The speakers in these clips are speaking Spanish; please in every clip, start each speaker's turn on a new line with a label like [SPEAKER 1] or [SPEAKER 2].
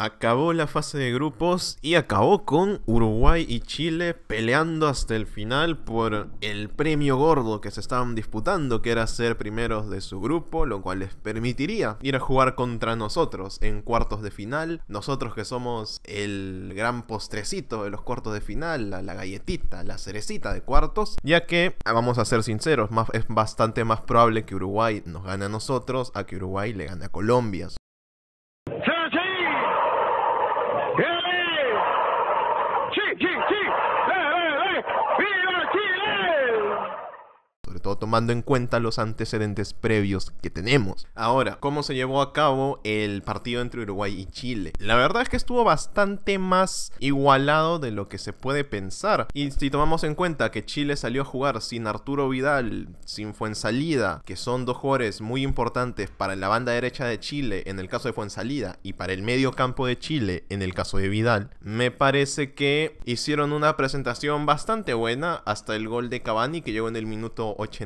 [SPEAKER 1] Acabó la fase de grupos y acabó con Uruguay y Chile peleando hasta el final por el premio gordo que se estaban disputando, que era ser primeros de su grupo, lo cual les permitiría ir a jugar contra nosotros en cuartos de final. Nosotros que somos el gran postrecito de los cuartos de final, la, galletita, la cerecita de cuartos, ya que, ah, vamos a ser sinceros, más, es bastante más probable que Uruguay nos gane a nosotros a que Uruguay le gane a Colombia. tomando en cuenta los antecedentes previos que tenemos. Ahora, ¿cómo se llevó a cabo el partido entre Uruguay y Chile? La verdad es que estuvo bastante más igualado de lo que se puede pensar. Y si tomamos en cuenta que Chile salió a jugar sin Arturo Vidal, sin Fuensalida, que son dos jugadores muy importantes para la banda derecha de Chile en el caso de Fuensalida y para el medio campo de Chile en el caso de Vidal, me parece que hicieron una presentación bastante buena hasta el gol de Cavani que llegó en el minuto 80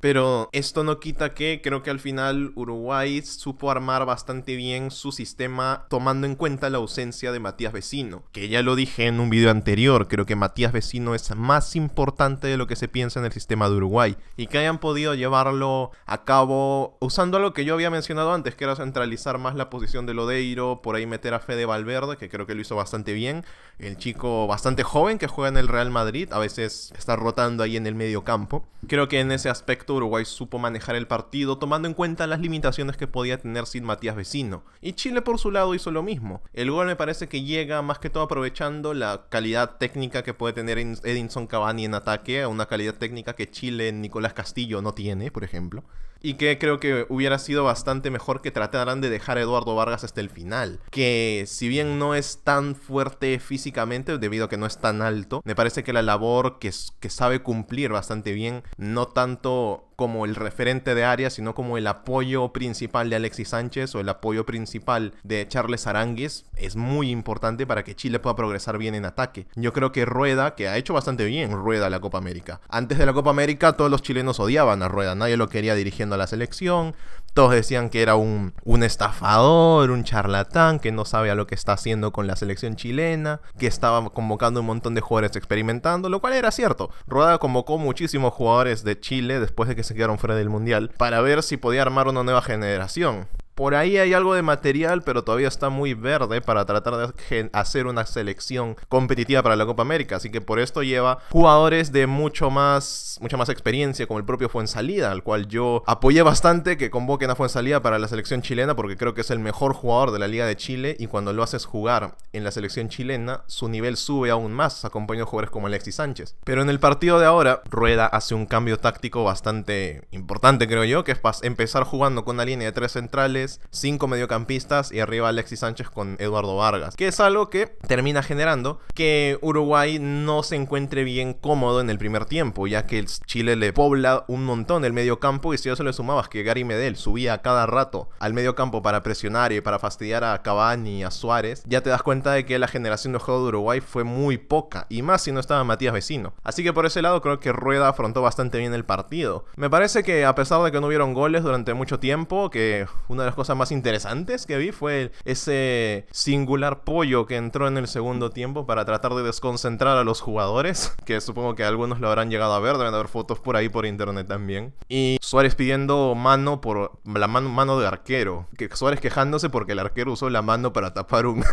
[SPEAKER 1] pero esto no quita que creo que al final Uruguay supo armar bastante bien su sistema tomando en cuenta la ausencia de Matías Vecino, que ya lo dije en un video anterior, creo que Matías Vecino es más importante de lo que se piensa en el sistema de Uruguay y que hayan podido llevarlo a cabo usando lo que yo había mencionado antes, que era centralizar más la posición de Lodeiro, por ahí meter a Fede Valverde, que creo que lo hizo bastante bien, el chico bastante joven que juega en el Real Madrid, a veces está rotando ahí en el medio campo. Creo que en ese aspecto Uruguay supo manejar el partido tomando en cuenta las limitaciones que podía tener sin Matías Vecino. Y Chile por su lado hizo lo mismo. El gol me parece que llega más que todo aprovechando la calidad técnica que puede tener Edinson Cavani en ataque, una calidad técnica que Chile en Nicolás Castillo no tiene, por ejemplo y que creo que hubiera sido bastante mejor que trataran de dejar a Eduardo Vargas hasta el final. Que si bien no es tan fuerte físicamente, debido a que no es tan alto, me parece que la labor que, que sabe cumplir bastante bien, no tanto como el referente de área, sino como el apoyo principal de Alexis Sánchez o el apoyo principal de Charles Aranguis, es muy importante para que Chile pueda progresar bien en ataque. Yo creo que Rueda, que ha hecho bastante bien Rueda la Copa América. Antes de la Copa América todos los chilenos odiaban a Rueda, nadie lo quería dirigiendo a la selección, todos decían que era un, un estafador, un charlatán, que no sabe lo que está haciendo con la selección chilena, que estaba convocando un montón de jugadores experimentando, lo cual era cierto. Rueda convocó muchísimos jugadores de Chile después de que se quedaron fuera del mundial, para ver si podía armar una nueva generación. Por ahí hay algo de material, pero todavía está muy verde para tratar de hacer una selección competitiva para la Copa América. Así que por esto lleva jugadores de mucho más, mucha más experiencia, como el propio Fuensalida, al cual yo apoyé bastante que convoquen a Fuensalida para la selección chilena, porque creo que es el mejor jugador de la Liga de Chile y cuando lo haces jugar en la selección chilena, su nivel sube aún más, acompañado de jugadores como Alexis Sánchez. Pero en el partido de ahora, Rueda hace un cambio táctico bastante importante, creo yo, que es empezar jugando con una línea de tres centrales cinco 5 mediocampistas y arriba Alexis Sánchez con Eduardo Vargas, que es algo que termina generando que Uruguay no se encuentre bien cómodo en el primer tiempo, ya que Chile le pobla un montón el mediocampo y si eso le sumabas que Gary Medel subía cada rato al mediocampo para presionar y para fastidiar a Cavani y a Suárez, ya te das cuenta de que la generación de juego de Uruguay fue muy poca y más si no estaba Matías Vecino. Así que por ese lado creo que Rueda afrontó bastante bien el partido. Me parece que a pesar de que no hubieron goles durante mucho tiempo, que una de las cosas más interesantes que vi fue ese singular pollo que entró en el segundo tiempo para tratar de desconcentrar a los jugadores, que supongo que algunos lo habrán llegado a ver, deben haber fotos por ahí por internet también. Y Suárez pidiendo mano por la mano, mano de arquero, que Suárez quejándose porque el arquero usó la mano para tapar un,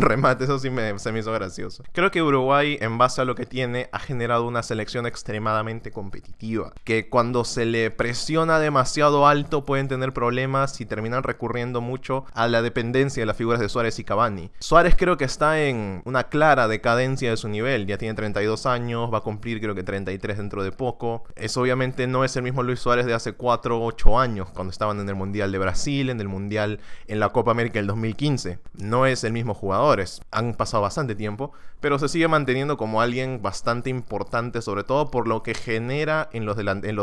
[SPEAKER 1] remate, eso sí me, se me hizo gracioso. Creo que Uruguay, en base a lo que tiene, ha generado una selección extremadamente competitiva, que cuando se le presiona demasiado alto pueden tener problemas y terminan recurriendo mucho a la dependencia de las figuras de Suárez y Cavani. Suárez creo que está en una clara decadencia de su nivel, ya tiene 32 años, va a cumplir creo que 33 dentro de poco. Es obviamente no es el mismo Luis Suárez de hace 4 o 8 años, cuando estaban en el Mundial de Brasil, en el Mundial en la Copa América del 2015. No es el mismo jugador, es, han pasado bastante tiempo, pero se sigue manteniendo como alguien bastante importante, sobre todo por lo que genera en los,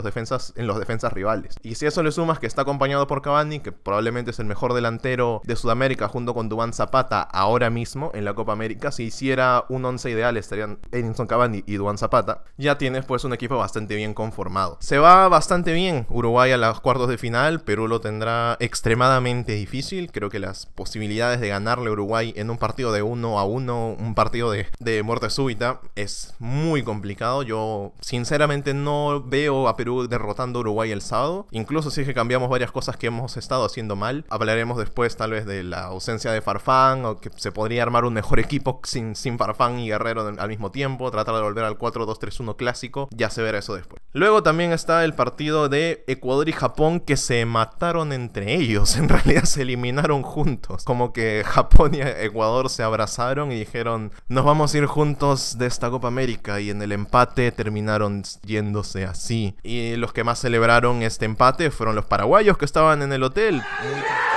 [SPEAKER 1] defensas, en los defensas rivales. Y si eso le sumas que está acompañado por Cavani, que probablemente es el mejor delantero de Sudamérica junto con Duan Zapata ahora mismo en la Copa América. Si hiciera un 11 ideal estarían Edison Cavani y Duan Zapata. Ya tienes pues un equipo bastante bien conformado. Se va bastante bien Uruguay a los cuartos de final, Perú lo tendrá extremadamente difícil. Creo que las posibilidades de ganarle a Uruguay en un partido de 1 a 1, un partido de, de muerte súbita, es muy complicado. Yo sinceramente no veo a Perú derrotando a Uruguay el sábado. Incluso si es que cambiamos varias cosas que hemos estado haciendo mal. Hablaremos después tal vez de la ausencia de Farfán o que se podría armar un mejor equipo sin, sin Farfán y Guerrero al mismo tiempo, tratar de volver al 4-2-3-1 clásico, ya se verá eso después. Luego también está el partido de Ecuador y Japón que se mataron entre ellos, en realidad se eliminaron juntos, como que Japón y Ecuador se abrazaron y dijeron, nos vamos a ir juntos de esta Copa América y en el empate terminaron yéndose así. Y los que más celebraron este empate fueron los paraguayos que estaban en el hotel. Amen.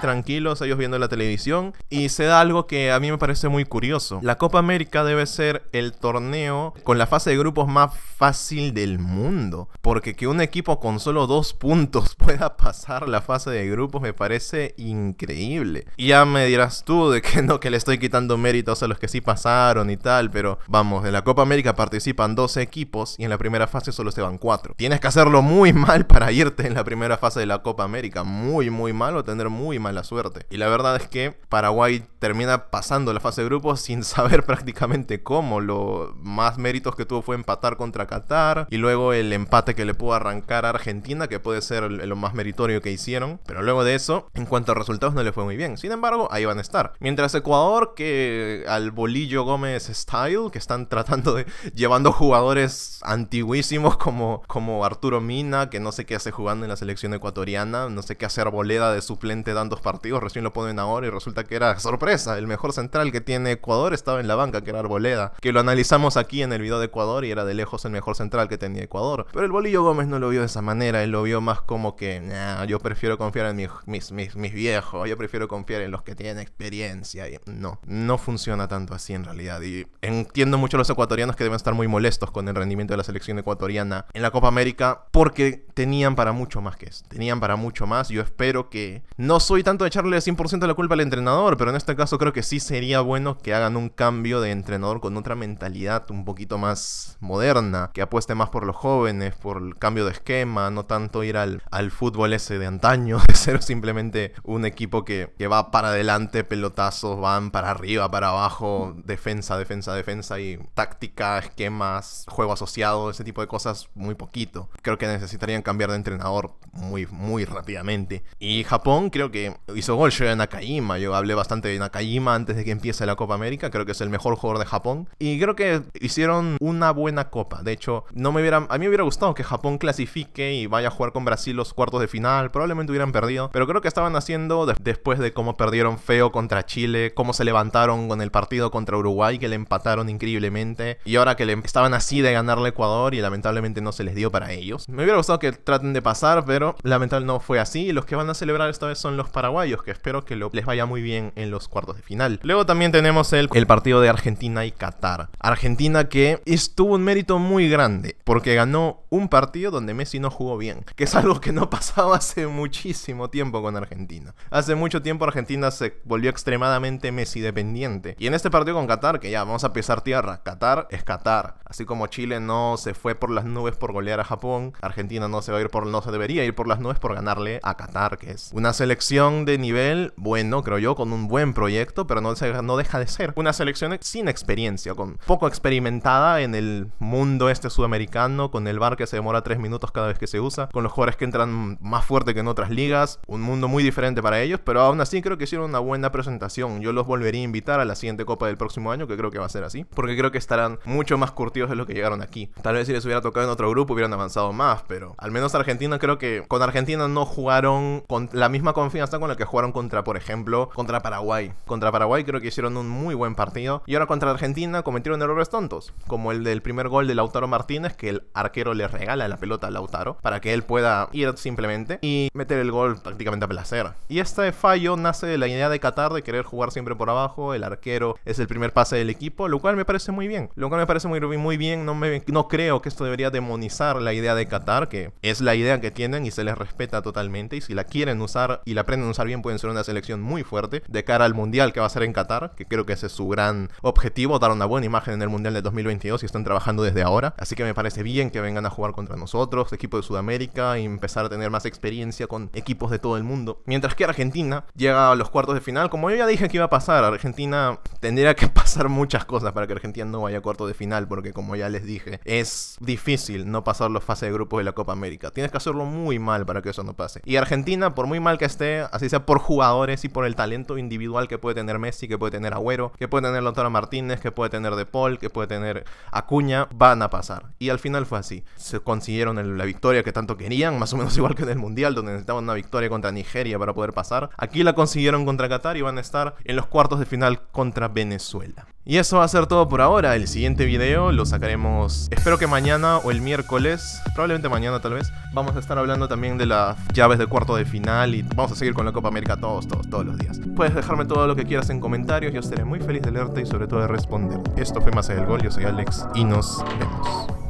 [SPEAKER 1] tranquilos, ellos viendo la televisión. Y se da algo que a mí me parece muy curioso. La Copa América debe ser el torneo con la fase de grupos más fácil del mundo. Porque que un equipo con solo dos puntos pueda pasar la fase de grupos me parece increíble. Y ya me dirás tú de que no, que le estoy quitando méritos a los que sí pasaron y tal. Pero vamos, en la Copa América participan 12 equipos y en la primera fase solo se van 4. Tienes que hacerlo muy mal para irte en la primera fase de la Copa América. Muy, muy mal o tener muy mal la suerte. Y la verdad es que Paraguay termina pasando la fase de grupos sin saber prácticamente cómo. Lo más méritos que tuvo fue empatar contra Qatar y luego el empate que le pudo arrancar a Argentina, que puede ser lo más meritorio que hicieron. Pero luego de eso, en cuanto a resultados, no le fue muy bien. Sin embargo, ahí van a estar. Mientras Ecuador, que al bolillo Gómez Style, que están tratando de llevando jugadores antiguísimos como, como Arturo Mina, que no sé qué hace jugando en la selección ecuatoriana, no sé qué hacer boleda de suplente dando partidos, recién lo ponen ahora y resulta que era sorpresa, el mejor central que tiene Ecuador estaba en la banca, que era Arboleda, que lo analizamos aquí en el video de Ecuador y era de lejos el mejor central que tenía Ecuador. Pero el Bolillo Gómez no lo vio de esa manera, él lo vio más como que, yo prefiero confiar en mis, mis, viejos, yo prefiero confiar en los que tienen experiencia. Y no, no funciona tanto así en realidad. Y entiendo mucho los ecuatorianos que deben estar muy molestos con el rendimiento de la selección ecuatoriana en la Copa América porque tenían para mucho más que eso, tenían para mucho más. Yo espero que no soy tan tanto echarle 100% la culpa al entrenador, pero en este caso creo que sí sería bueno que hagan un cambio de entrenador con otra mentalidad un poquito más moderna, que apueste más por los jóvenes, por el cambio de esquema, no tanto ir al, al fútbol ese de antaño, de ser simplemente un equipo que, que va para adelante, pelotazos van para arriba, para abajo, defensa, defensa, defensa y táctica, esquemas, juego asociado, ese tipo de cosas muy poquito. Creo que necesitarían cambiar de entrenador muy, muy rápidamente. Y Japón creo que hizo gol en Nakajima. Yo hablé bastante de Nakajima antes de que empiece la Copa América. Creo que es el mejor jugador de Japón. Y creo que hicieron una buena copa. De hecho, no me hubiera, a mí me hubiera gustado que Japón clasifique y vaya a jugar con Brasil los cuartos de final. Probablemente hubieran perdido. Pero creo que estaban haciendo después de cómo perdieron feo contra Chile, cómo se levantaron con el partido contra Uruguay, que le empataron increíblemente. Y ahora que le estaban así de ganarle a Ecuador y lamentablemente no se les dio para ellos. Me hubiera gustado que traten de pasar, pero lamentablemente no fue así. Y Los que van a celebrar esta vez son los para que espero que les vaya muy bien en los cuartos de final. Luego también tenemos el, partido de Argentina y Qatar. Argentina que estuvo un mérito muy grande, porque ganó un partido donde Messi no jugó bien, que es algo que no pasaba hace muchísimo tiempo con Argentina. Hace mucho tiempo Argentina se volvió extremadamente Messi dependiente. Y en este partido con Qatar, que ya vamos a pisar tierra, Qatar es Qatar. Así como Chile no se fue por las nubes por golear a Japón, Argentina no se va a ir por, no se debería ir por las nubes por ganarle a Qatar, que es una selección de nivel bueno, creo yo, con un buen proyecto, pero no, no deja de ser una selección sin experiencia, con poco experimentada en el mundo este sudamericano, con el bar que se demora 3 minutos cada vez que se usa, con los jugadores que entran más fuerte que en otras ligas, un mundo muy diferente para ellos, pero aún así creo que hicieron una buena presentación. Yo los volvería a invitar a la siguiente Copa del próximo año, que creo que va a ser así, porque creo que estarán mucho más curtidos de lo que llegaron aquí. Tal vez si les hubiera tocado en otro grupo hubieran avanzado más, pero al menos Argentina creo que con Argentina no jugaron con la misma confianza con la que jugaron contra, por ejemplo, contra Paraguay. Contra Paraguay creo que hicieron un muy buen partido. Y ahora contra Argentina cometieron errores tontos, como el del primer gol de Lautaro Martínez, que el arquero le regala la pelota a Lautaro para que él pueda ir simplemente y meter el gol prácticamente a placer. Y este fallo nace de la idea de Qatar de querer jugar siempre por abajo, el arquero es el primer pase del equipo, lo cual me parece muy bien. Lo cual me parece muy, muy bien, no, no creo que esto debería demonizar la idea de Qatar, que es la idea que tienen y se les respeta totalmente. Y si la quieren usar y la aprenden bien, pueden ser una selección muy fuerte de cara al Mundial que va a ser en Qatar, que creo que ese es su gran objetivo, dar una buena imagen en el Mundial de 2022 y están trabajando desde ahora. Así que me parece bien que vengan a jugar contra nosotros, equipo de Sudamérica, y empezar a tener más experiencia con equipos de todo el mundo. Mientras que Argentina llega a los cuartos de final, como yo ya dije que iba a pasar, Argentina tendría que pasar muchas cosas para que Argentina no vaya a cuartos de final, porque como ya les dije, es difícil no pasar los fases de grupos de la Copa América. Tienes que hacerlo muy mal para que eso no pase. Y Argentina, por muy mal que esté, así sea por jugadores y por el talento individual que puede tener Messi, que puede tener Agüero, que puede tener Lautaro Martínez, que puede tener De Paul, que puede tener Acuña, van a pasar. Y al final fue así. Se consiguieron la victoria que tanto querían, más o menos igual que en el Mundial, donde necesitaban una victoria contra Nigeria para poder pasar. Aquí la consiguieron contra Qatar y van a estar en los cuartos de final contra Venezuela. Y eso va a ser todo por ahora. El siguiente video lo sacaremos, espero que mañana o el miércoles, probablemente mañana tal vez. Vamos a estar hablando también de las llaves de cuarto de final y vamos a seguir con la Copa América todos, todos, todos los días. Puedes dejarme todo lo que quieras en comentarios, yo estaré muy feliz de leerte y sobre todo de responder. Esto fue Más del Gol, yo soy Alex y nos vemos.